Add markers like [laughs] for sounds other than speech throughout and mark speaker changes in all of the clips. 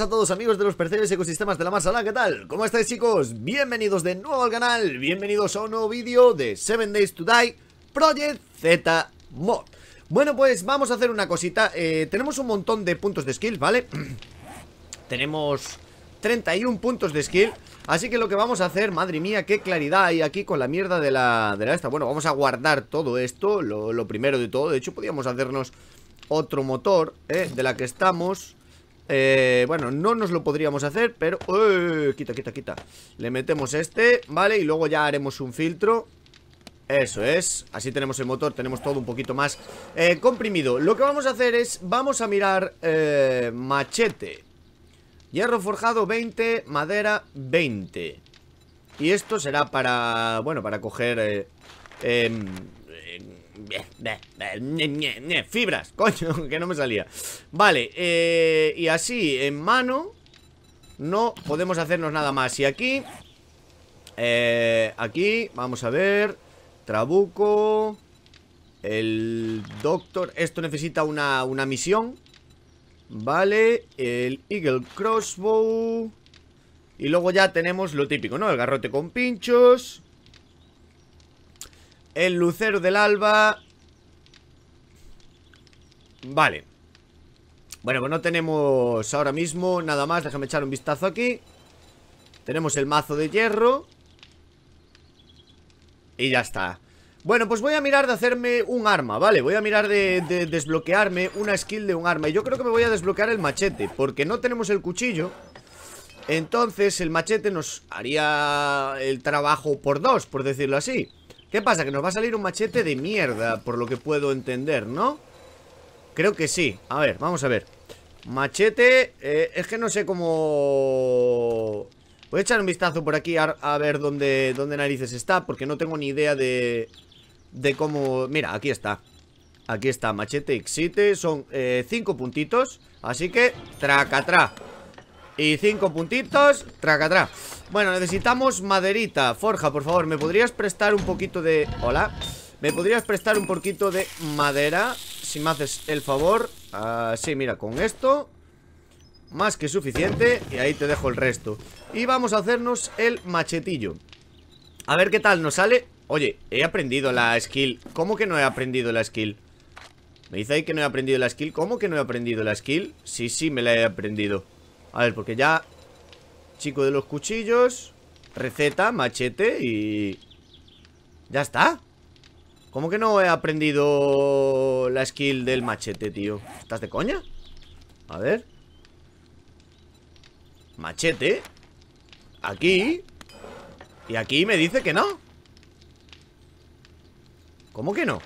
Speaker 1: a todos amigos de los percebes ecosistemas de la Marsala, ¿qué tal? ¿Cómo estáis chicos? Bienvenidos de nuevo al canal, bienvenidos a un nuevo vídeo de 7 Days to Die Project Z Mod Bueno pues vamos a hacer una cosita, eh, tenemos un montón de puntos de skill, ¿vale? [clears throat] tenemos 31 puntos de skill Así que lo que vamos a hacer, madre mía, qué claridad hay aquí con la mierda de la, de la esta Bueno, vamos a guardar todo esto, lo, primero de todo De hecho, podríamos hacernos otro motor, ¿eh? De la que estamos eh, bueno, no nos lo podríamos hacer, pero... ¡Eh! Quita, quita, quita Le metemos este, ¿vale? Y luego ya haremos un filtro eso es, así tenemos el motor, tenemos todo un poquito más eh, comprimido Lo que vamos a hacer es, vamos a mirar eh, machete Hierro forjado 20, madera 20 Y esto será para, bueno, para coger eh, em, Fibras, coño, [laughs] que no me salía Vale, eh, y así, en mano No podemos hacernos nada más Y aquí eh, Aquí, vamos a ver Trabuco El Doctor Esto necesita una, una misión Vale, el Eagle Crossbow Y luego ya tenemos lo típico, ¿no? El garrote con pinchos el lucero del alba Vale Bueno, pues no tenemos ahora mismo nada más Déjame echar un vistazo aquí Tenemos el mazo de hierro Y ya está Bueno, pues voy a mirar de hacerme un arma, ¿vale? Voy a mirar de, desbloquearme una skill de un arma Y yo creo que me voy a desbloquear el machete Porque no tenemos el cuchillo Entonces el machete nos haría el trabajo por dos, por decirlo así ¿Qué pasa? Que nos va a salir un machete de mierda Por lo que puedo entender, ¿no? Creo que sí A ver, vamos a ver Machete, eh, es que no sé cómo... Voy a echar un vistazo por aquí a, ver dónde, dónde narices está Porque no tengo ni idea de... De cómo... Mira, aquí está Aquí está, machete Exite, Son eh, cinco puntitos Así que, tracatrá y cinco puntitos, tracatrá Bueno, necesitamos maderita Forja, por favor, ¿me podrías prestar un poquito de... Hola ¿Me podrías prestar un poquito de madera? Si me haces el favor Sí, mira, con esto Más que suficiente Y ahí te dejo el resto Y vamos a hacernos el machetillo A ver qué tal nos sale Oye, he aprendido la skill ¿Cómo que no he aprendido la skill? Me dice ahí que no he aprendido la skill ¿Cómo que no he aprendido la skill? Sí, sí, me la he aprendido a ver, porque ya... Chico de los cuchillos... Receta, machete y... Ya está ¿Cómo que no he aprendido la skill del machete, tío? ¿Estás de coña? A ver Machete Aquí Y aquí me dice que no ¿Cómo que no?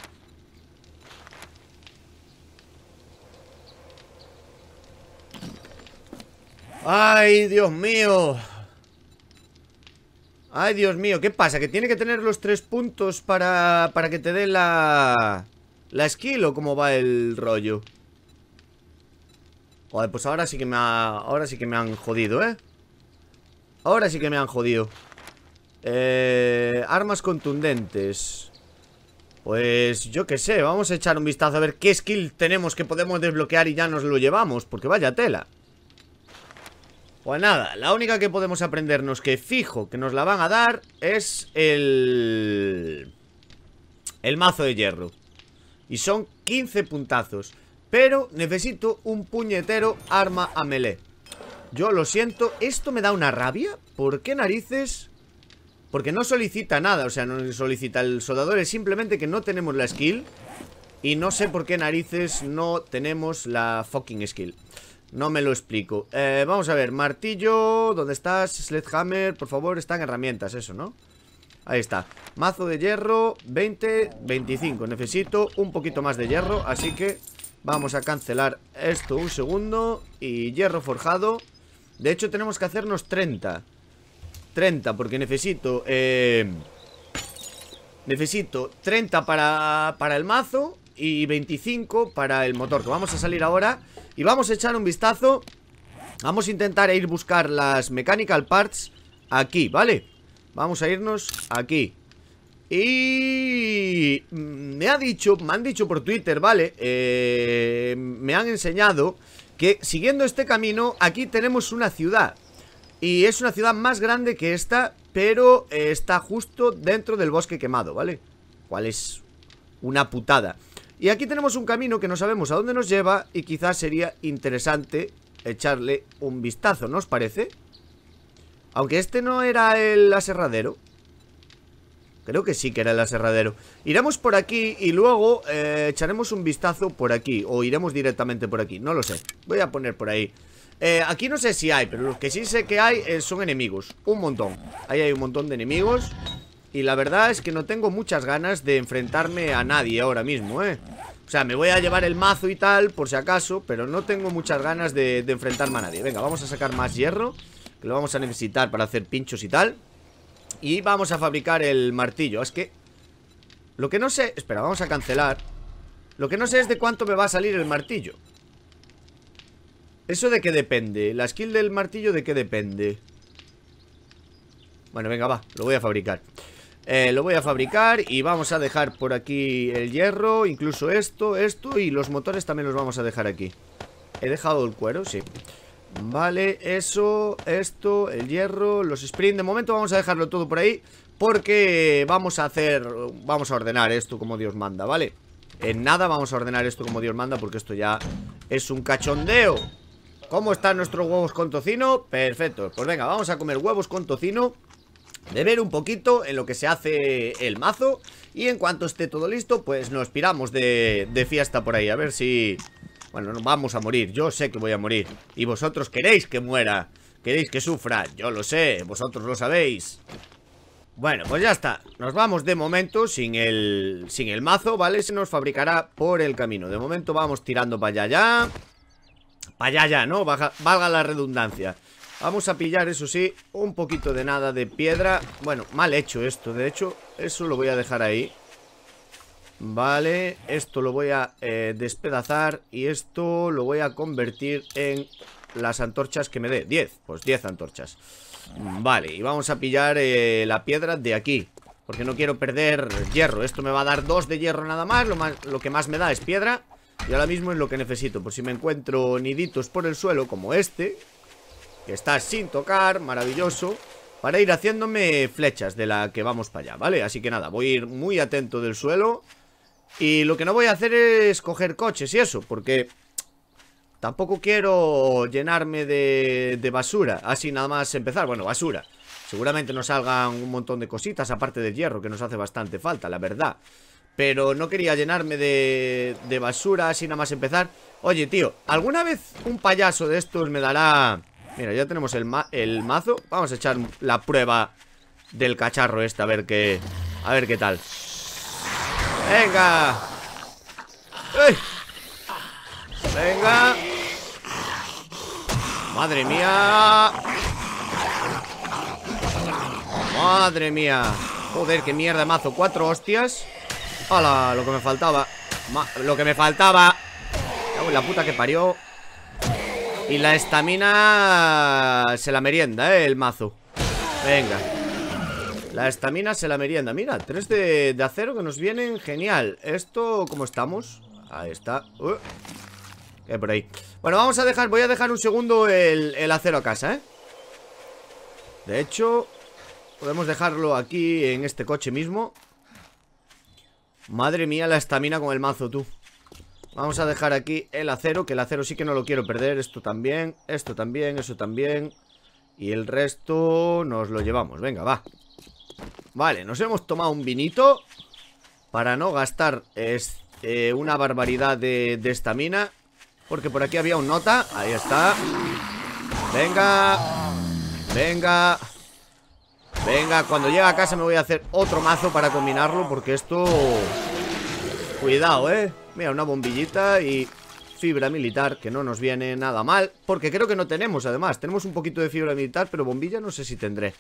Speaker 1: ¡Ay, Dios mío! ¡Ay, Dios mío! ¿Qué pasa? ¿Que tiene que tener los tres puntos para, para que te dé la... ¿La skill o cómo va el rollo? pues ahora sí que me Ahora sí que me han jodido, ¿eh? Ahora sí que me han jodido eh, Armas contundentes Pues yo qué sé Vamos a echar un vistazo a ver qué skill tenemos Que podemos desbloquear y ya nos lo llevamos Porque vaya tela pues nada, la única que podemos aprendernos que fijo que nos la van a dar es el... El mazo de hierro. Y son 15 puntazos. Pero necesito un puñetero arma a melee. Yo lo siento, esto me da una rabia. ¿Por qué narices? Porque no solicita nada, o sea, no solicita el soldador. Es simplemente que no tenemos la skill. Y no sé por qué narices no tenemos la fucking skill. No me lo explico eh, Vamos a ver, martillo, ¿dónde estás? Sledgehammer, por favor, están herramientas, eso, ¿no? Ahí está Mazo de hierro, 20, 25 Necesito un poquito más de hierro Así que vamos a cancelar esto un segundo Y hierro forjado De hecho tenemos que hacernos 30 30, porque necesito eh, Necesito 30 para, para el mazo y 25 para el motor Que vamos a salir ahora Y vamos a echar un vistazo Vamos a intentar ir buscar las mechanical parts Aquí, ¿vale? Vamos a irnos aquí Y... Me ha dicho, me han dicho por Twitter, ¿vale? Eh, me han enseñado que siguiendo este camino Aquí tenemos una ciudad Y es una ciudad más grande que esta Pero eh, está justo dentro del bosque quemado, ¿vale? Cuál es una putada y aquí tenemos un camino que no sabemos a dónde nos lleva y quizás sería interesante echarle un vistazo, ¿no os parece? Aunque este no era el aserradero. Creo que sí que era el aserradero. Iremos por aquí y luego eh, echaremos un vistazo por aquí. O iremos directamente por aquí, no lo sé. Voy a poner por ahí. Eh, aquí no sé si hay, pero los que sí sé que hay eh, son enemigos. Un montón. Ahí hay un montón de enemigos. Y la verdad es que no tengo muchas ganas de enfrentarme a nadie ahora mismo, ¿eh? O sea, me voy a llevar el mazo y tal, por si acaso Pero no tengo muchas ganas de, enfrentarme a nadie Venga, vamos a sacar más hierro Que lo vamos a necesitar para hacer pinchos y tal Y vamos a fabricar el martillo Es que... Lo que no sé... Espera, vamos a cancelar Lo que no sé es de cuánto me va a salir el martillo ¿Eso de qué depende? ¿La skill del martillo de qué depende? Bueno, venga, va, lo voy a fabricar eh, lo voy a fabricar y vamos a dejar por aquí el hierro, incluso esto, esto y los motores también los vamos a dejar aquí. He dejado el cuero, sí. Vale, eso, esto, el hierro, los sprint. De momento vamos a dejarlo todo por ahí porque vamos a hacer, vamos a ordenar esto como Dios manda, ¿vale? En nada vamos a ordenar esto como Dios manda porque esto ya es un cachondeo. ¿Cómo están nuestros huevos con tocino? Perfecto, pues venga, vamos a comer huevos con tocino de ver un poquito en lo que se hace el mazo Y en cuanto esté todo listo, pues nos piramos de, fiesta por ahí A ver si... Bueno, nos vamos a morir, yo sé que voy a morir Y vosotros queréis que muera Queréis que sufra, yo lo sé, vosotros lo sabéis bueno, pues ya está, nos vamos de momento sin el, sin el mazo, ¿vale? Se nos fabricará por el camino De momento vamos tirando para allá ya Para allá ya, ¿no? valga la redundancia Vamos a pillar, eso sí, un poquito de nada de piedra Bueno, mal hecho esto, de hecho, eso lo voy a dejar ahí Vale, esto lo voy a eh, despedazar y esto lo voy a convertir en las antorchas que me dé 10, pues 10 antorchas Vale, y vamos a pillar eh, la piedra de aquí Porque no quiero perder hierro Esto me va a dar dos de hierro nada más lo, más, lo que más me da es piedra Y ahora mismo es lo que necesito Por si me encuentro niditos por el suelo como este que está sin tocar, maravilloso Para ir haciéndome flechas de la que vamos para allá, ¿vale? Así que nada, voy a ir muy atento del suelo Y lo que no voy a hacer es coger coches y eso Porque tampoco quiero llenarme de, basura Así nada más empezar, bueno, basura Seguramente nos salgan un montón de cositas Aparte del hierro, que nos hace bastante falta, la verdad pero no quería llenarme de, de basura así nada más empezar Oye, tío, ¿alguna vez un payaso de estos me dará Mira, ya tenemos el, el mazo Vamos a echar la prueba del cacharro este A ver qué... A ver qué tal ¡Venga! ¡Venga! ¡Madre mía! ¡Madre mía! Joder, qué mierda mazo Cuatro hostias ¡Hala! Lo que me faltaba Lo que me faltaba la puta que parió y la estamina se la merienda, ¿eh? El mazo Venga La estamina se la merienda Mira, tres de, acero que nos vienen genial Esto, ¿cómo estamos? Ahí está ¿Qué uh. eh, por ahí? Bueno, vamos a dejar, voy a dejar un segundo el, el acero a casa, ¿eh? De hecho, podemos dejarlo aquí en este coche mismo Madre mía la estamina con el mazo, tú Vamos a dejar aquí el acero, que el acero sí que no lo quiero perder. Esto también, esto también, eso también. Y el resto nos lo llevamos. Venga, va. Vale, nos hemos tomado un vinito para no gastar es, eh, una barbaridad de estamina. porque por aquí había un nota. Ahí está. Venga. Venga. Venga, cuando llegue a casa me voy a hacer otro mazo para combinarlo porque esto... Cuidado, ¿eh? Mira, una bombillita y fibra militar, que no nos viene nada mal Porque creo que no tenemos, además Tenemos un poquito de fibra militar, pero bombilla no sé si tendré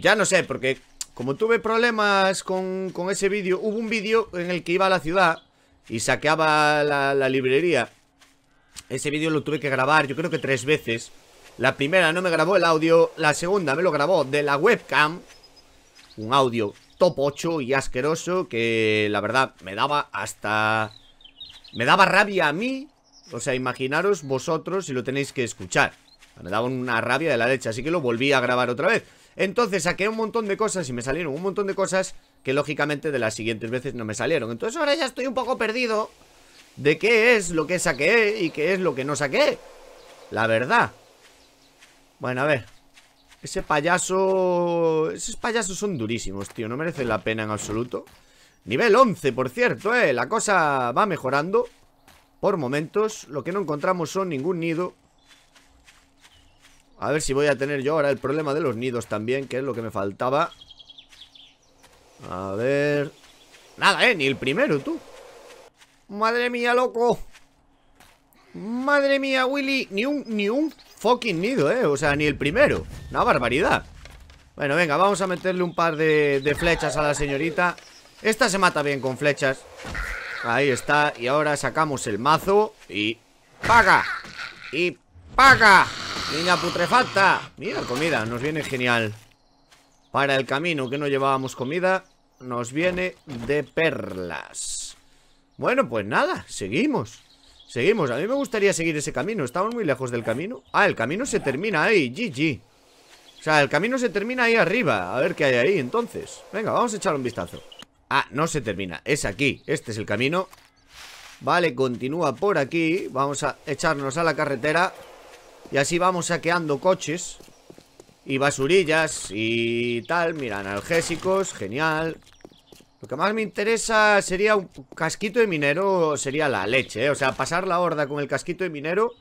Speaker 1: Ya no sé, porque como tuve problemas con, con ese vídeo Hubo un vídeo en el que iba a la ciudad y saqueaba la, la librería Ese vídeo lo tuve que grabar, yo creo que tres veces La primera no me grabó el audio La segunda me lo grabó de la webcam Un audio top 8 y asqueroso que la verdad me daba hasta... Me daba rabia a mí, o sea, imaginaros vosotros si lo tenéis que escuchar. Me daba una rabia de la leche, así que lo volví a grabar otra vez. Entonces saqué un montón de cosas y me salieron un montón de cosas que lógicamente de las siguientes veces no me salieron. Entonces ahora ya estoy un poco perdido de qué es lo que saqué y qué es lo que no saqué. La verdad. Bueno, a ver, ese payaso... Esos payasos son durísimos, tío No merecen la pena en absoluto Nivel 11, por cierto, eh La cosa va mejorando Por momentos Lo que no encontramos son ningún nido A ver si voy a tener yo ahora el problema de los nidos también Que es lo que me faltaba A ver... Nada, eh, ni el primero, tú Madre mía, loco Madre mía, Willy Ni un, ni un fucking nido, eh O sea, ni el primero Una barbaridad Bueno, venga, vamos a meterle un par de, de flechas a la señorita Esta se mata bien con flechas Ahí está Y ahora sacamos el mazo Y... ¡Paga! Y... ¡Paga! Niña putrefacta Mira, comida, nos viene genial Para el camino que no llevábamos comida Nos viene de perlas Bueno, pues nada, seguimos Seguimos, a mí me gustaría seguir ese camino Estamos muy lejos del camino Ah, el camino se termina ahí, GG O sea, el camino se termina ahí arriba A ver qué hay ahí entonces Venga, vamos a echar un vistazo Ah, no se termina, es aquí, este es el camino Vale, continúa por aquí Vamos a echarnos a la carretera Y así vamos saqueando coches Y basurillas Y tal, mira, analgésicos Genial lo que más me interesa sería un casquito de minero, sería la leche, ¿eh? O sea, pasar la horda con el casquito de minero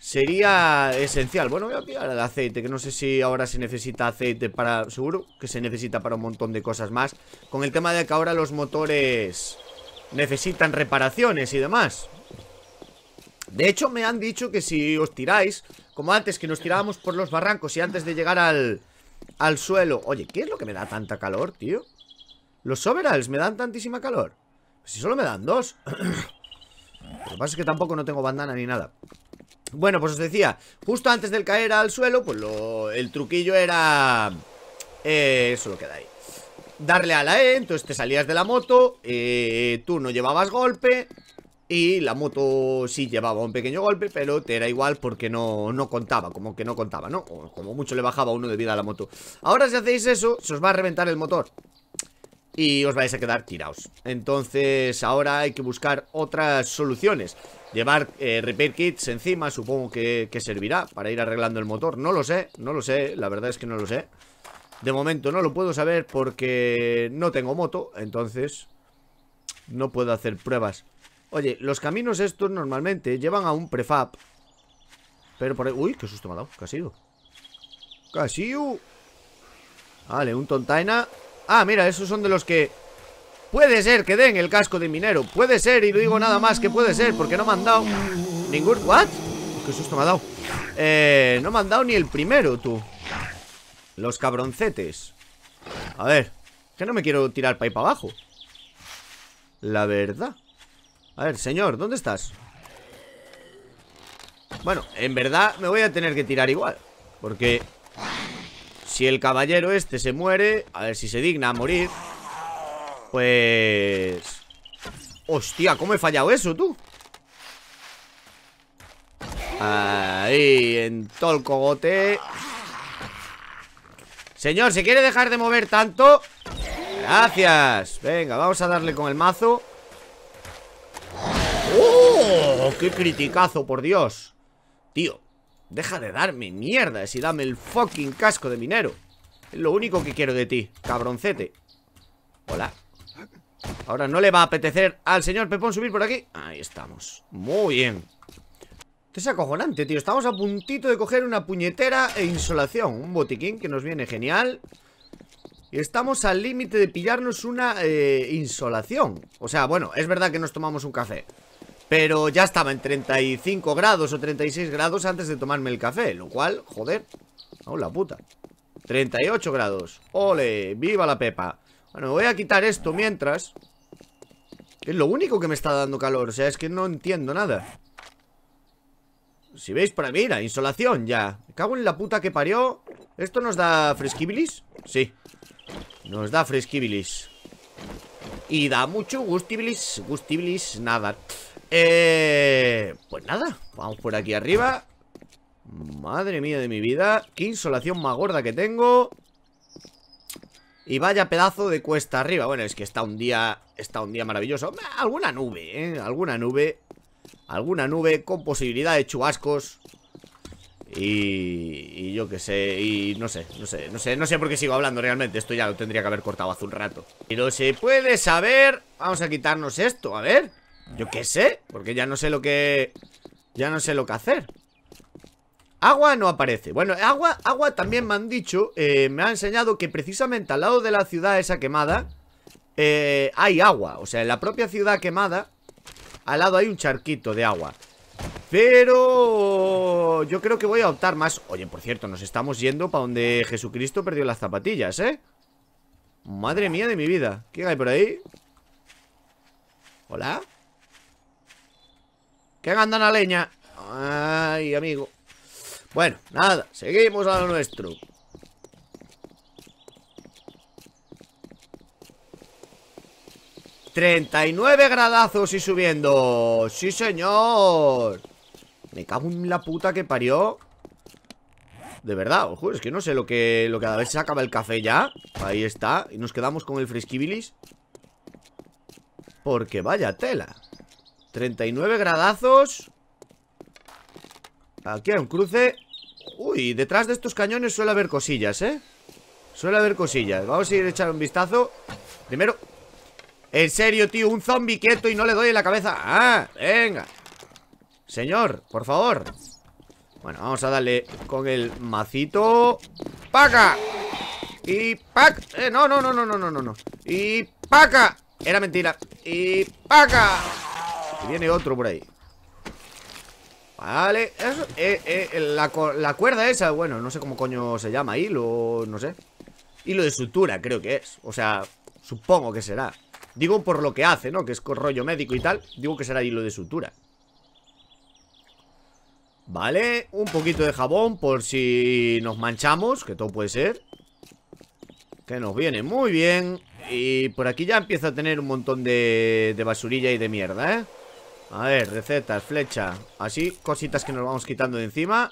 Speaker 1: sería esencial. Bueno, voy a tirar el aceite, que no sé si ahora se necesita aceite para... Seguro que se necesita para un montón de cosas más. Con el tema de que ahora los motores necesitan reparaciones y demás. De hecho, me han dicho que si os tiráis, como antes que nos tirábamos por los barrancos y antes de llegar al, al suelo... Oye, ¿qué es lo que me da tanta calor, tío? Los overalls me dan tantísima calor. Pues si solo me dan dos. [clears throat] Lo que pasa es que tampoco no tengo bandana ni nada. Bueno, pues os decía, justo antes del caer al suelo, pues lo, el truquillo era... Eh, eso lo queda ahí. Darle a la E, entonces te salías de la moto, eh, tú no llevabas golpe y la moto sí llevaba un pequeño golpe, pero te era igual porque no, no contaba, como que no contaba, ¿no? como mucho le bajaba uno de vida a la moto. Ahora si hacéis eso, se os va a reventar el motor y os vais a quedar tirados. Entonces ahora hay que buscar otras soluciones. Llevar eh, repair kits encima supongo que, servirá para ir arreglando el motor. No lo sé, no lo sé, la verdad es que no lo sé. De momento no lo puedo saber porque no tengo moto, entonces no puedo hacer pruebas. Oye, los caminos estos normalmente llevan a un prefab. Pero por ahí... Uy, qué susto me ha dado. Casi ha Vale, un tontaina Ah, mira, esos son de los que... Puede ser que den el casco de minero Puede ser, y lo digo nada más que puede ser Porque no me han dado ningún... ¿What? Qué susto me ha dado eh, No me han dado ni el primero, tú Los cabroncetes A ver Que no me quiero tirar para ahí para abajo La verdad A ver, señor, ¿dónde estás? Bueno, en verdad me voy a tener que tirar igual Porque si el caballero este se muere A ver si se digna a morir Pues... Hostia, ¿cómo he fallado eso, tú? Ahí, en todo el cogote Señor, ¿se quiere dejar de mover tanto? Gracias Venga, vamos a darle con el mazo ¡Oh! ¡Qué criticazo, por Dios! Tío Deja de darme mierdas y dame el fucking casco de minero. Es lo único que quiero de ti, cabroncete. Hola. Ahora no le va a apetecer al señor Pepón subir por aquí. Ahí estamos. Muy bien. Esto es acojonante, tío. Estamos a puntito de coger una puñetera e insolación. Un botiquín que nos viene genial. Y estamos al límite de pillarnos una eh, insolación. O sea, bueno, es verdad que nos tomamos un café. Pero ya estaba en 35 grados o 36 grados antes de tomarme el café Lo cual, joder, aún la puta 38 grados ¡Ole! ¡Viva la pepa! Bueno, voy a quitar esto mientras Es lo único que me está dando calor O sea, es que no entiendo nada Si veis, para mí, la insolación ya Me cago en la puta que parió ¿Esto nos da fresquibilis? Sí Nos da fresquibilis Y da mucho gustibilis Gustibilis nada eh, pues nada, vamos por aquí arriba Madre mía de mi vida Qué insolación más gorda que tengo Y vaya pedazo de cuesta arriba Bueno, es que está un día Está un día maravilloso Alguna nube, ¿eh? Alguna nube Alguna nube con posibilidad de chubascos y, y yo qué sé Y no sé, no sé, no sé No sé por qué sigo hablando realmente Esto ya lo tendría que haber cortado hace un rato Pero se puede saber Vamos a quitarnos esto, a ver yo qué sé, porque ya no sé lo que... Ya no sé lo que hacer Agua no aparece Bueno, agua, agua también me han dicho eh, Me ha enseñado que precisamente al lado de la ciudad esa quemada eh, Hay agua, o sea, en la propia ciudad quemada Al lado hay un charquito de agua Pero... Yo creo que voy a optar más Oye, por cierto, nos estamos yendo para donde Jesucristo perdió las zapatillas, ¿eh? Madre mía de mi vida ¿Qué hay por ahí? ¿Hola? Que la la leña. Ay, amigo. Bueno, nada, seguimos a lo nuestro. ¡39 gradazos y subiendo! ¡Sí, señor! Me cago en la puta que parió. De verdad, ojo, es que no sé lo que, lo que a ver se acaba el café ya. Ahí está. Y nos quedamos con el fresquibilis. Porque vaya tela. 39 gradazos Aquí hay un cruce Uy, detrás de estos cañones suele haber cosillas, ¿eh? Suele haber cosillas Vamos a ir a echar un vistazo Primero En serio, tío, un zombi quieto y no le doy en la cabeza ¡Ah! ¡Venga! Señor, por favor Bueno, vamos a darle con el macito ¡Paca! Y pac eh, No, no, no, no, no, no, no Y paca Era mentira Y paca viene otro por ahí Vale eh, eh, la, la, cuerda esa, bueno, no sé cómo coño se llama Hilo, no sé Hilo de sutura creo que es O sea, supongo que será Digo por lo que hace, ¿no? Que es con rollo médico y tal Digo que será hilo de sutura Vale, un poquito de jabón por si nos manchamos, que todo puede ser Que nos viene muy bien Y por aquí ya empieza a tener un montón de, de basurilla y de mierda, ¿eh? A ver, recetas, flecha Así, cositas que nos vamos quitando de encima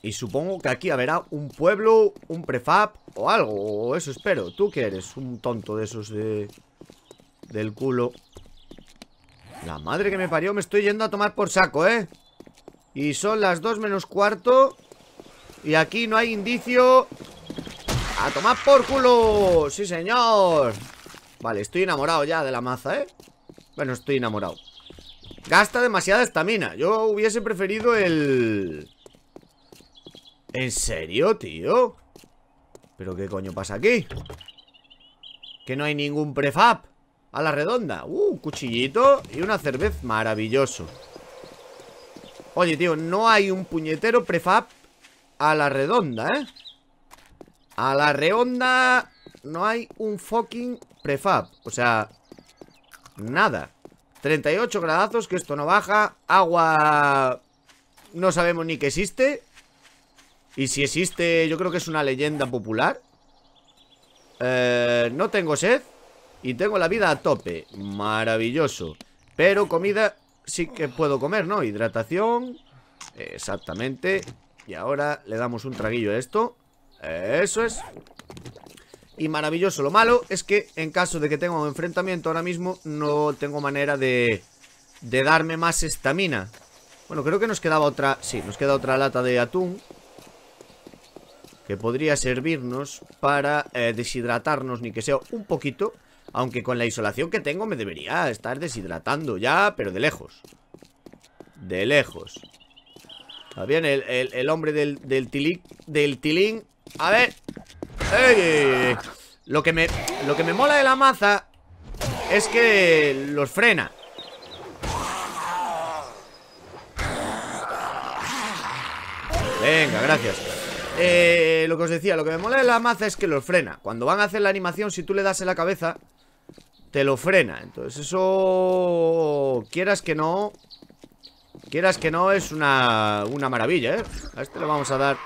Speaker 1: Y supongo que aquí habrá un pueblo Un prefab o algo O eso espero, tú que eres un tonto de esos de... Del culo La madre que me parió Me estoy yendo a tomar por saco, eh Y son las dos menos cuarto Y aquí no hay indicio A tomar por culo Sí señor Vale, estoy enamorado ya de la maza, ¿eh? Bueno, estoy enamorado Gasta demasiada estamina Yo hubiese preferido el... ¿En serio, tío? ¿Pero qué coño pasa aquí? Que no hay ningún prefab A la redonda Uh, cuchillito y una cerveza Maravilloso Oye, tío, no hay un puñetero prefab A la redonda, ¿eh? A la redonda No hay un fucking prefab O sea, nada 38 gradazos, que esto no baja Agua... No sabemos ni que existe Y si existe, yo creo que es una leyenda popular eh, No tengo sed Y tengo la vida a tope Maravilloso Pero comida sí que puedo comer, ¿no? Hidratación Exactamente Y ahora le damos un traguillo a esto Eso es y maravilloso. Lo malo es que en caso de que tenga un enfrentamiento ahora mismo no tengo manera de, de darme más estamina. Bueno, creo que nos quedaba otra... Sí, nos queda otra lata de atún que podría servirnos para eh, deshidratarnos ni que sea un poquito. Aunque con la isolación que tengo me debería estar deshidratando ya, pero de lejos. De lejos. Está bien, el, hombre del, del, tilín, del tilín... A ver, ¡Ey! Lo que me, lo que me mola de la maza es que los frena. Venga, gracias. Eh, lo que os decía, lo que me mola de la maza es que los frena. Cuando van a hacer la animación, si tú le das en la cabeza, te lo frena. Entonces eso, quieras que no, quieras que no, es una, una maravilla, ¿eh? A este le vamos a dar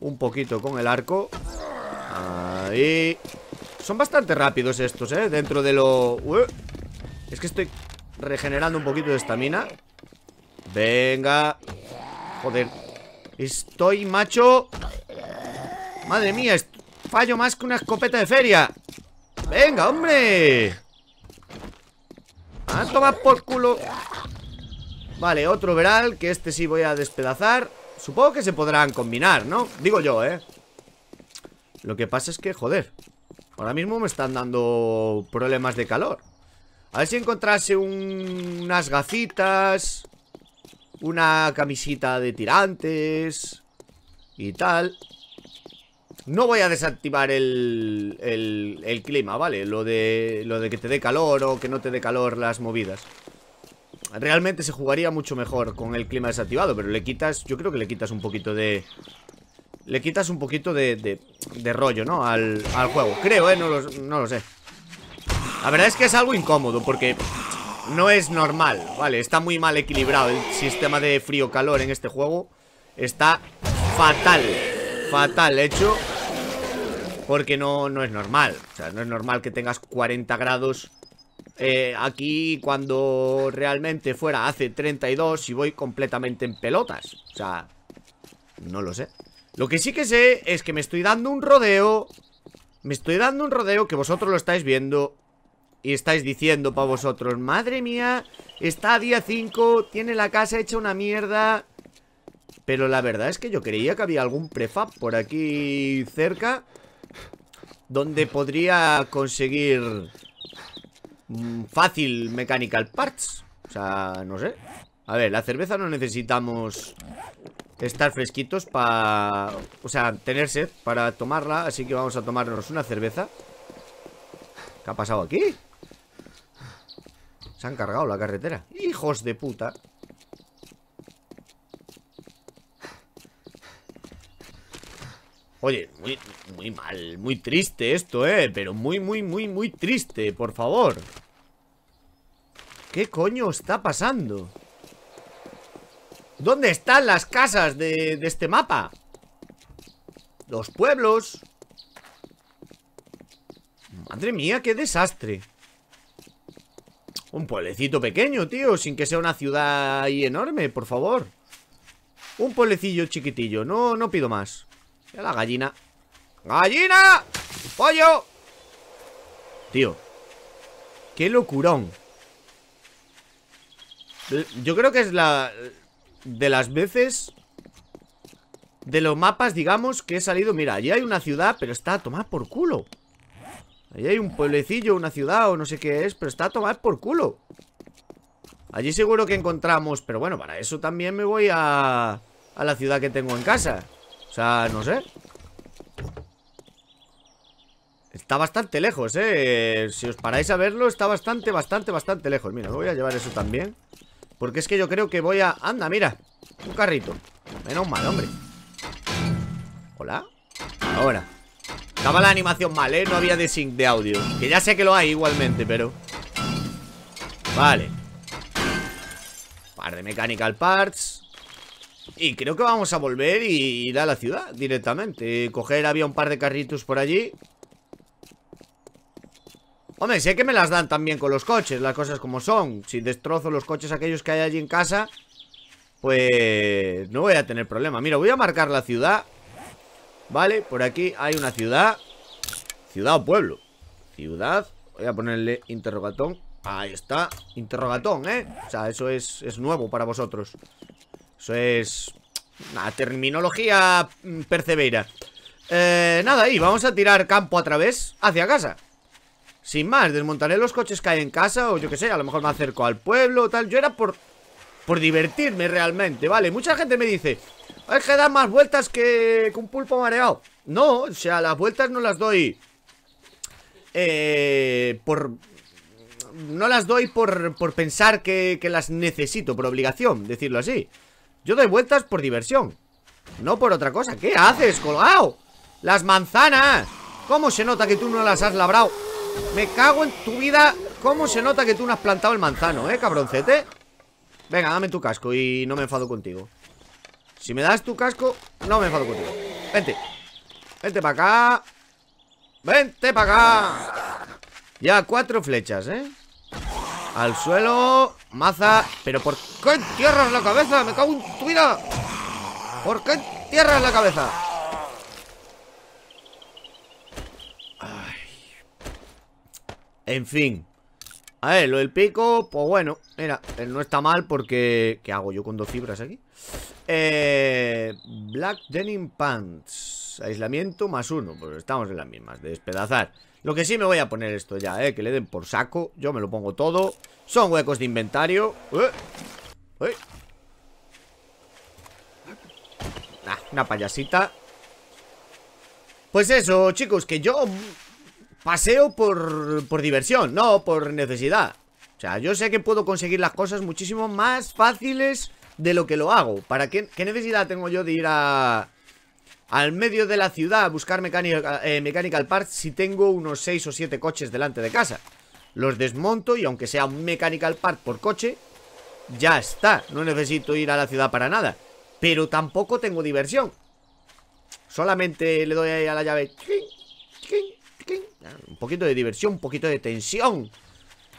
Speaker 1: un poquito con el arco. Ahí Son bastante rápidos estos, eh Dentro de lo... Es que estoy regenerando un poquito de estamina Venga Joder Estoy, macho Madre mía, fallo más que una escopeta de feria Venga, hombre A tomar por culo Vale, otro veral Que este sí voy a despedazar Supongo que se podrán combinar, ¿no? Digo yo, ¿eh? Lo que pasa es que, joder Ahora mismo me están dando problemas de calor A ver si encontrase unas gafitas Una camisita de tirantes Y tal No voy a desactivar el, el, el clima, ¿vale? Lo de, lo de que te dé calor o que no te dé calor las movidas Realmente se jugaría mucho mejor con el clima desactivado Pero le quitas, yo creo que le quitas un poquito de, le quitas un poquito de, de, rollo, ¿no? Al, al, juego, creo, ¿eh? No lo, no lo sé La verdad es que es algo incómodo porque no es normal, ¿vale? Está muy mal equilibrado el sistema de frío-calor en este juego Está fatal, fatal hecho Porque no, no es normal, o sea, no es normal que tengas 40 grados eh, aquí cuando realmente fuera hace 32 y voy completamente en pelotas. O sea, no lo sé. Lo que sí que sé es que me estoy dando un rodeo Me estoy dando un rodeo que vosotros lo estáis viendo Y estáis diciendo para vosotros Madre mía, está a día 5 Tiene la casa hecha una mierda Pero la verdad es que yo creía que había algún prefab por aquí cerca Donde podría conseguir mm, Fácil mechanical parts O sea, no sé a ver, la cerveza no necesitamos estar fresquitos para... O sea, tener sed para tomarla Así que vamos a tomarnos una cerveza ¿Qué ha pasado aquí? Se han cargado la carretera ¡Hijos de puta! Oye, muy, muy mal, muy triste esto, eh Pero muy, muy, muy, muy triste, por favor ¿Qué coño está pasando? ¿Dónde están las casas de, de este mapa? Los pueblos Madre mía, qué desastre Un pueblecito pequeño, tío Sin que sea una ciudad ahí enorme, por favor Un pueblecillo chiquitillo No, no pido más Ya la gallina ¡Gallina! ¡Pollo! Tío ¡Qué locurón! Yo creo que es la, de las veces de los mapas, digamos, que he salido Mira, allí hay una ciudad, pero está tomada por culo Allí hay un pueblecillo, una ciudad o no sé qué es Pero está a tomar por culo Allí seguro que encontramos Pero bueno, para eso también me voy a... A la ciudad que tengo en casa O sea, no sé Está bastante lejos, eh Si os paráis a verlo, está bastante, bastante, bastante lejos Mira, me voy a llevar eso también porque es que yo creo que voy a... Anda, mira Un carrito Menos mal, hombre Hola Ahora Estaba la animación mal, ¿eh? No había de sync de audio Que ya sé que lo hay igualmente, pero... Vale Par de mechanical parts Y creo que vamos a volver y ir a la ciudad directamente Coger, había un par de carritos por allí Hombre, sé que me las dan también con los coches, las cosas como son. Si destrozo los coches aquellos que hay allí en casa, pues no voy a tener problema. Mira, voy a marcar la ciudad. Vale, por aquí hay una ciudad. Ciudad o pueblo. Ciudad. Voy a ponerle interrogatón. Ahí está. Interrogatón, ¿eh? O sea, eso es, es nuevo para vosotros. Eso es... Una terminología mm, persevera. Eh, nada, y vamos a tirar campo a través hacia casa. Sin más, desmontaré los coches que hay en casa o yo que sé, a lo mejor me acerco al pueblo o tal. Yo era por, por divertirme realmente, ¿vale? Mucha gente me dice, hay que dar más vueltas que, un pulpo mareado. No, o sea, las vueltas no las doy eh, por... No las doy por, por pensar que, que las necesito, por obligación, decirlo así. Yo doy vueltas por diversión, no por otra cosa. ¿Qué haces, colgado? Las manzanas. ¿Cómo se nota que tú no las has labrado? Me cago en tu vida ¿Cómo se nota que tú no has plantado el manzano, eh, cabroncete? Venga, dame tu casco y no me enfado contigo Si me das tu casco, no me enfado contigo Vente Vente para acá Vente para acá Ya cuatro flechas, eh Al suelo Maza Pero ¿por qué entierras la cabeza? Me cago en tu vida ¿Por qué entierras la cabeza? En fin A ver, lo del pico, pues bueno Mira, eh, no está mal porque... ¿Qué hago yo con dos fibras aquí? Eh, Black Denim Pants Aislamiento más uno Pues estamos en las mismas, de despedazar Lo que sí me voy a poner esto ya, eh Que le den por saco, yo me lo pongo todo Son huecos de inventario eh, eh. Ah, una payasita pues eso, chicos, que yo paseo por, diversión, no por necesidad. O sea, yo sé que puedo conseguir las cosas muchísimo más fáciles de lo que lo hago. ¿Para qué, necesidad tengo yo de ir a al medio de la ciudad a buscar mecánica, eh, Mechanical Parts si tengo unos 6 o 7 coches delante de casa? Los desmonto y aunque sea un Mechanical Park por coche, ya está. No necesito ir a la ciudad para nada. Pero tampoco tengo diversión. Solamente le doy a la llave. Un poquito de diversión, un poquito de tensión.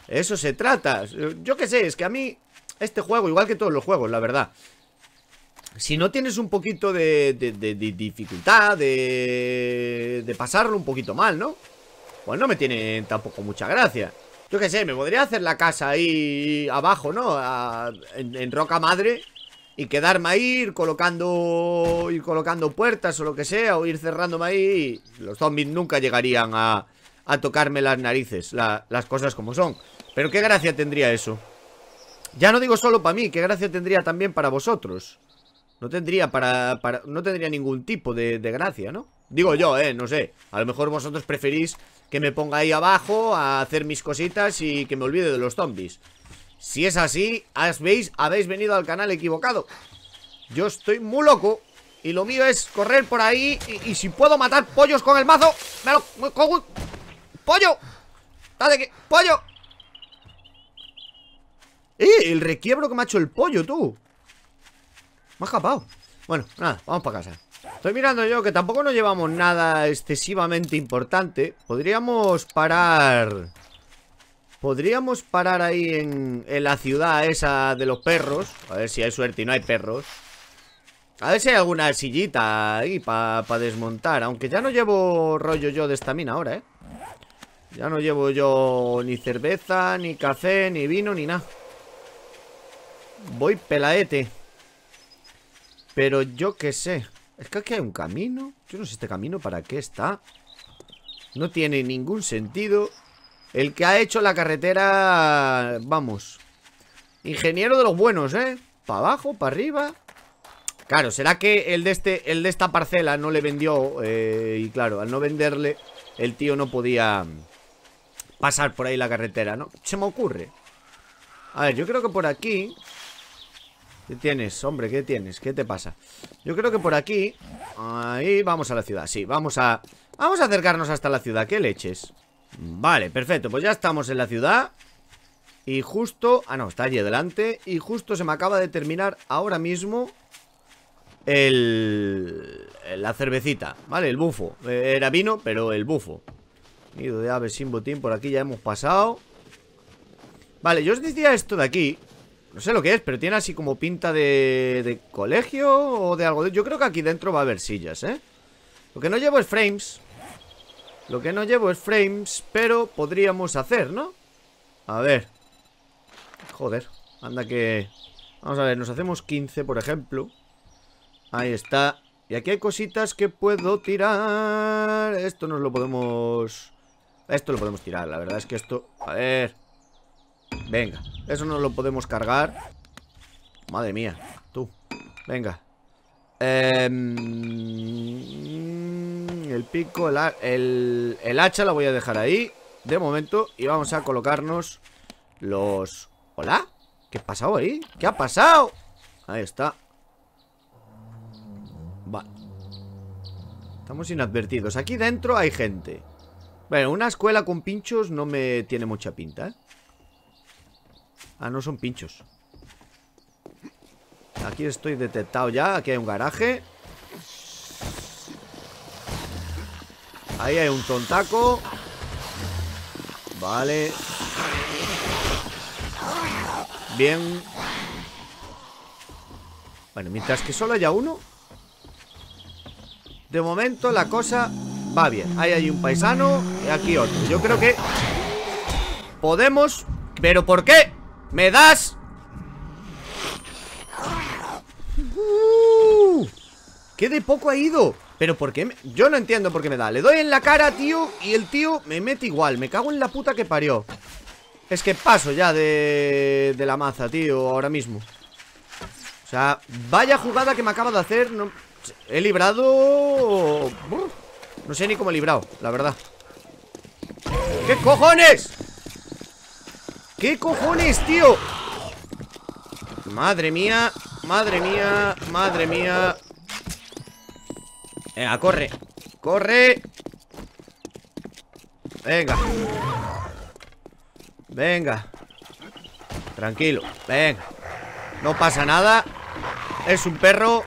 Speaker 1: Eso se trata. Yo qué sé, es que a mí este juego, igual que todos los juegos, la verdad. Si no tienes un poquito de, dificultad, de, pasarlo un poquito mal, ¿no? Pues no me tiene tampoco mucha gracia. Yo qué sé, me podría hacer la casa ahí abajo, ¿no? en roca madre y quedarme ahí, colocando, ir colocando puertas o lo que sea, o ir cerrándome ahí. los zombies nunca llegarían a, tocarme las narices, las cosas como son. Pero qué gracia tendría eso. Ya no digo solo para mí, qué gracia tendría también para vosotros. No tendría para, no tendría ningún tipo de, de gracia, ¿no? Digo yo, eh, no sé. A lo mejor vosotros preferís que me ponga ahí abajo a hacer mis cositas y que me olvide de los zombies. Si es así, veis, habéis venido al canal equivocado Yo estoy muy loco Y lo mío es correr por ahí Y, si puedo matar pollos con el mazo Me lo... ¡Pollo! que... ¡Pollo! ¡Eh! El requiebro que me ha hecho el pollo, tú Me ha escapado Bueno, nada, vamos para casa Estoy mirando yo que tampoco nos llevamos nada excesivamente importante Podríamos parar Podríamos parar ahí en, la ciudad esa de los perros A ver si hay suerte y no hay perros A ver si hay alguna sillita ahí para desmontar Aunque ya no llevo rollo yo de esta mina ahora, ¿eh? Ya no llevo yo ni cerveza, ni café, ni vino, ni nada Voy pelaete Pero yo qué sé Es que aquí hay un camino Yo no sé este camino para qué está No tiene ningún sentido el que ha hecho la carretera... Vamos. Ingeniero de los buenos, ¿eh? Para abajo, para arriba. Claro, ¿será que el de, este, el de esta parcela no le vendió? Eh, y claro, al no venderle, el tío no podía pasar por ahí la carretera, ¿no? Se me ocurre. A ver, yo creo que por aquí... ¿Qué tienes? Hombre, ¿qué tienes? ¿Qué te pasa? Yo creo que por aquí... Ahí vamos a la ciudad, sí, vamos a... Vamos a acercarnos hasta la ciudad, ¿qué leches? Vale, perfecto, pues ya estamos en la ciudad Y justo... Ah, no, está allí adelante Y justo se me acaba de terminar ahora mismo El... La cervecita, ¿vale? El bufo eh, Era vino, pero el bufo Nido de aves sin botín, por aquí ya hemos pasado Vale, yo os decía esto de aquí No sé lo que es, pero tiene así como pinta de, de colegio o de algo de... Yo creo que aquí dentro va a haber sillas, ¿eh? Lo que no llevo es frames lo que no llevo es frames, pero podríamos hacer, ¿no? A ver. Joder, anda que... Vamos a ver, nos hacemos 15, por ejemplo. Ahí está. Y aquí hay cositas que puedo tirar. Esto nos lo podemos... Esto lo podemos tirar, la verdad es que esto... A ver... Venga, eso nos lo podemos cargar. Madre mía, tú. Venga, Em, el pico, el, el hacha la voy a dejar ahí De momento Y vamos a colocarnos los... ¿Hola? ¿Qué ha pasado ahí? ¿Qué ha pasado? Ahí está Vale Estamos inadvertidos Aquí dentro hay gente Bueno, una escuela con pinchos no me tiene mucha pinta ¿eh? Ah, no son pinchos Aquí estoy detectado ya. Aquí hay un garaje. Ahí hay un tontaco. Vale. Bien. Bueno, mientras que solo haya uno. De momento la cosa va bien. Ahí hay un paisano y aquí otro. Yo creo que podemos... ¿Pero por qué? ¿Me das? ¡Qué de poco ha ido! Pero ¿por qué? Yo no entiendo por qué me da. Le doy en la cara, tío, y el tío me mete igual. Me cago en la puta que parió. Es que paso ya de, de la maza, tío, ahora mismo. O sea, vaya jugada que me acaba de hacer. He librado... No sé ni cómo he librado, la verdad. ¿Qué cojones? ¿Qué cojones, tío? Madre mía, madre mía, madre mía Venga, corre Corre Venga Venga Tranquilo, venga No pasa nada Es un perro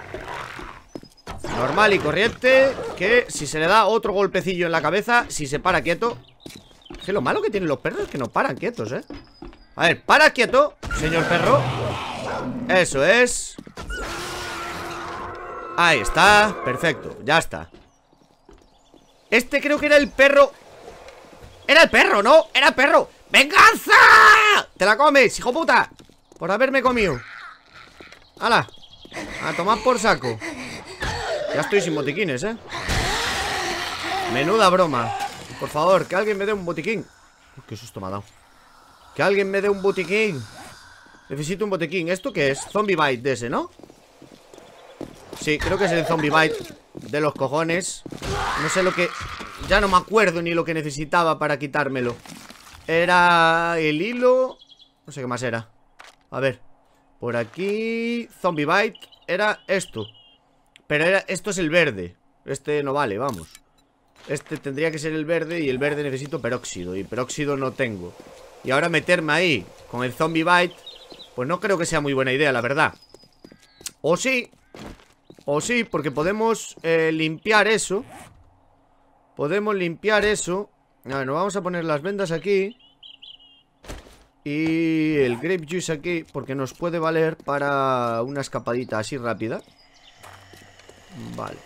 Speaker 1: Normal y corriente Que si se le da otro golpecillo en la cabeza Si se para quieto Es que lo malo que tienen los perros es que no paran quietos, eh A ver, para quieto, señor perro Eso es Ahí está, perfecto, ya está Este creo que era el perro Era el perro, ¿no? Era el perro ¡Venganza! Te la comes, hijo puta Por haberme comido ¡Hala! A tomar por saco Ya estoy sin botiquines, ¿eh? Menuda broma Por favor, que alguien me dé un botiquín Qué susto me ha dado Que alguien me dé un botiquín Necesito un botiquín ¿Esto qué es? Zombie Bite de ese, ¿no? Sí, creo que es el Zombie Bite de los cojones No sé lo que... Ya no me acuerdo ni lo que necesitaba para quitármelo Era el hilo... No sé qué más era A ver, por aquí... Zombie Bite era esto Pero esto es el verde Este no vale, vamos Este tendría que ser el verde y el verde necesito peróxido Y peróxido no tengo Y ahora meterme ahí con el Zombie Bite Pues no creo que sea muy buena idea, la verdad O sí, o sí, porque podemos eh, limpiar eso Podemos limpiar eso A nos vamos a poner las vendas aquí Y el grape juice aquí Porque nos puede valer para una escapadita así rápida Vale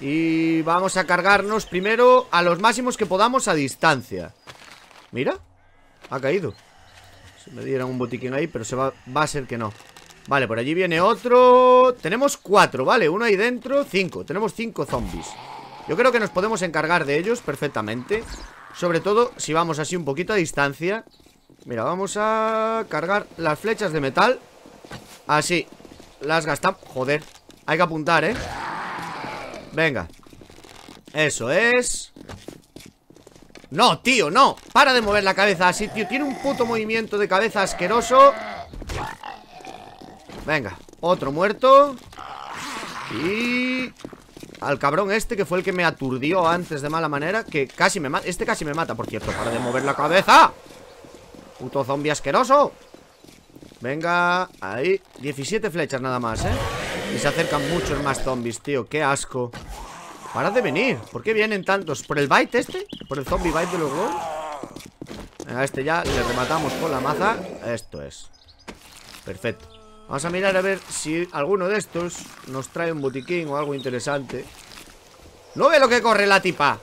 Speaker 1: Y vamos a cargarnos primero a los máximos que podamos a distancia Mira Ha caído Si me dieran un botiquín ahí, pero se va, va a ser que no Vale, por allí viene otro Tenemos cuatro, vale, uno ahí dentro Cinco, tenemos cinco zombies Yo creo que nos podemos encargar de ellos perfectamente Sobre todo si vamos así un poquito a distancia Mira, vamos a cargar las flechas de metal Así Las gastamos, joder Hay que apuntar, eh Venga Eso es No, tío, no Para de mover la cabeza así, tío Tiene un puto movimiento de cabeza asqueroso Venga, otro muerto Y... Al cabrón este que fue el que me aturdió antes de mala manera Que casi me mata Este casi me mata, por cierto Para de mover la cabeza Puto zombie asqueroso Venga, ahí 17 flechas nada más, ¿eh? Y se acercan muchos más zombies, tío Qué asco Para de venir ¿Por qué vienen tantos? ¿Por el bite este? ¿Por el zombie bite de los Venga, A este ya le rematamos con la maza Esto es Perfecto Vamos a mirar a ver si alguno de estos nos trae un botiquín o algo interesante. ¡No ve lo que corre la tipa!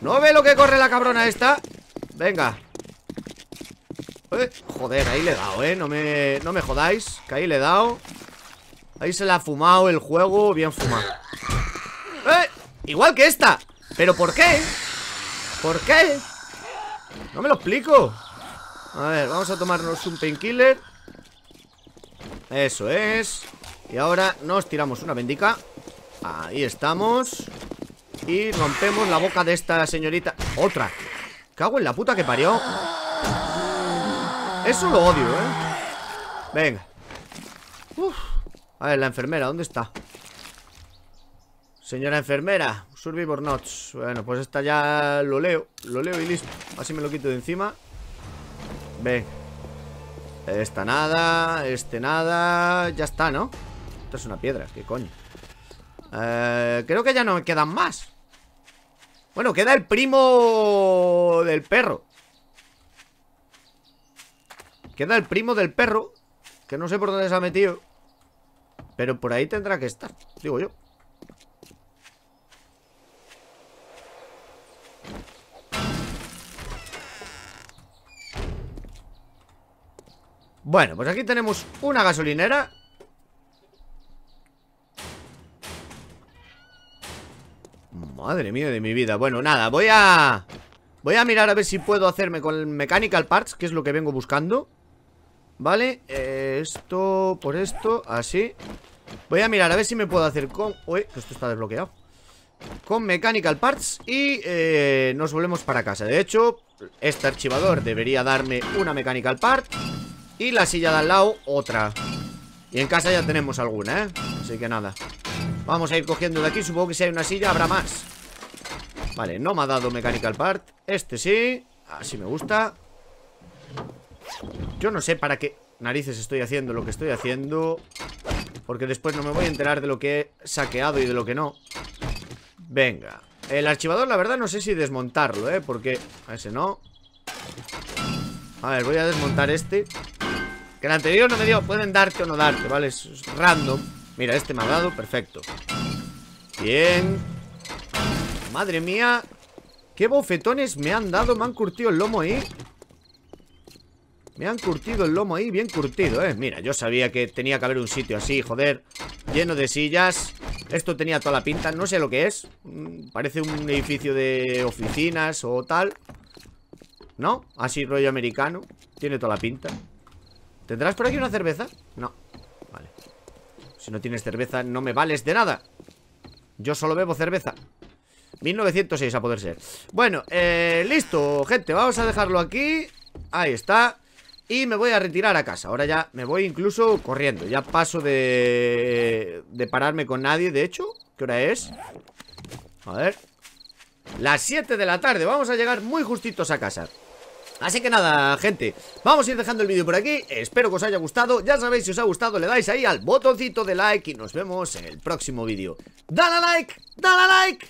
Speaker 1: ¿No ve lo que corre la cabrona esta? Venga. Eh, joder, ahí le he dado, ¿eh? No me, no me jodáis, que ahí le he dado. Ahí se le ha fumado el juego, bien fumado. ¡Eh! Igual que esta. ¿Pero por qué? ¿Por qué? No me lo explico. A ver, vamos a tomarnos un painkiller. Eso es Y ahora nos tiramos una bendica Ahí estamos Y rompemos la boca de esta señorita Otra Cago en la puta que parió Eso lo odio, eh Venga A ver, la enfermera, ¿dónde está? Señora enfermera Survivor notch. Bueno, pues esta ya lo leo Lo leo y listo Así me lo quito de encima Venga esta nada, este nada Ya está, ¿no? Esto es una piedra, qué coño eh, Creo que ya no me quedan más Bueno, queda el primo Del perro Queda el primo del perro Que no sé por dónde se ha metido Pero por ahí tendrá que estar Digo yo Bueno, pues aquí tenemos una gasolinera Madre mía de mi vida Bueno, nada, voy a... Voy a mirar a ver si puedo hacerme con el Mechanical Parts Que es lo que vengo buscando Vale, esto por esto, así Voy a mirar a ver si me puedo hacer con... Uy, esto está desbloqueado Con Mechanical Parts Y eh, nos volvemos para casa De hecho, este archivador debería darme una Mechanical Part y la silla de al lado, otra Y en casa ya tenemos alguna, ¿eh? Así que nada Vamos a ir cogiendo de aquí, supongo que si hay una silla habrá más Vale, no me ha dado mechanical part Este sí, así me gusta Yo no sé para qué narices estoy haciendo lo que estoy haciendo Porque después no me voy a enterar de lo que he saqueado y de lo que no Venga El archivador la verdad no sé si desmontarlo, ¿eh? Porque... A ese no A ver, voy a desmontar este el anterior no me dio, pueden darte o no darte, ¿vale? Es, random Mira, este me ha dado, perfecto Bien Madre mía Qué bofetones me han dado, me han curtido el lomo ahí Me han curtido el lomo ahí, bien curtido, eh Mira, yo sabía que tenía que haber un sitio así, joder Lleno de sillas Esto tenía toda la pinta, no sé lo que es mm, Parece un edificio de oficinas o tal ¿No? Así rollo americano Tiene toda la pinta ¿Tendrás por aquí una cerveza? No, vale Si no tienes cerveza no me vales de nada Yo solo bebo cerveza 1906 a poder ser Bueno, eh, listo, gente Vamos a dejarlo aquí Ahí está y me voy a retirar a casa Ahora ya me voy incluso corriendo Ya paso de... De pararme con nadie, de hecho ¿Qué hora es? A ver Las 7 de la tarde Vamos a llegar muy justitos a casa Así que nada, gente, vamos a ir dejando el vídeo por aquí, espero que os haya gustado, ya sabéis si os ha gustado le dais ahí al botoncito de like y nos vemos en el próximo vídeo. ¡Dale like! ¡Dale like!